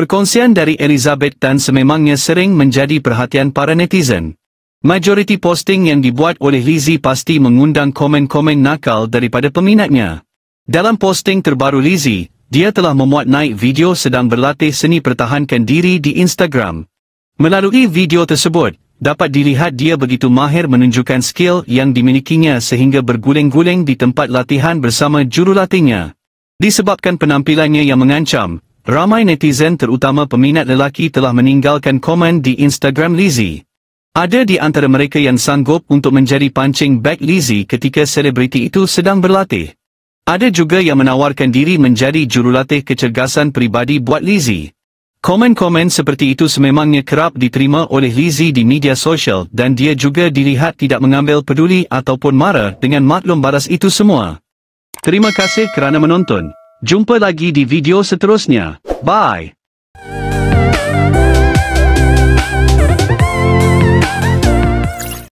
Perkongsian dari Elizabeth Tan sememangnya sering menjadi perhatian para netizen. Majoriti posting yang dibuat oleh Lizzie pasti mengundang komen-komen nakal daripada peminatnya. Dalam posting terbaru Lizzie, dia telah memuat naik video sedang berlatih seni pertahankan diri di Instagram. Melalui video tersebut, dapat dilihat dia begitu mahir menunjukkan skill yang dimilikinya sehingga berguling-guling di tempat latihan bersama jurulatihnya. Disebabkan penampilannya yang mengancam, ramai netizen terutama peminat lelaki telah meninggalkan komen di Instagram Lizzie. Ada di antara mereka yang sanggup untuk menjadi pancing bag Lizzie ketika selebriti itu sedang berlatih. Ada juga yang menawarkan diri menjadi jurulatih kecergasan peribadi buat Lizzie. Komen-komen seperti itu sememangnya kerap diterima oleh Lizzie di media sosial dan dia juga dilihat tidak mengambil peduli ataupun marah dengan maklum baras itu semua. Terima kasih kerana menonton. Jumpa lagi di video seterusnya. Bye!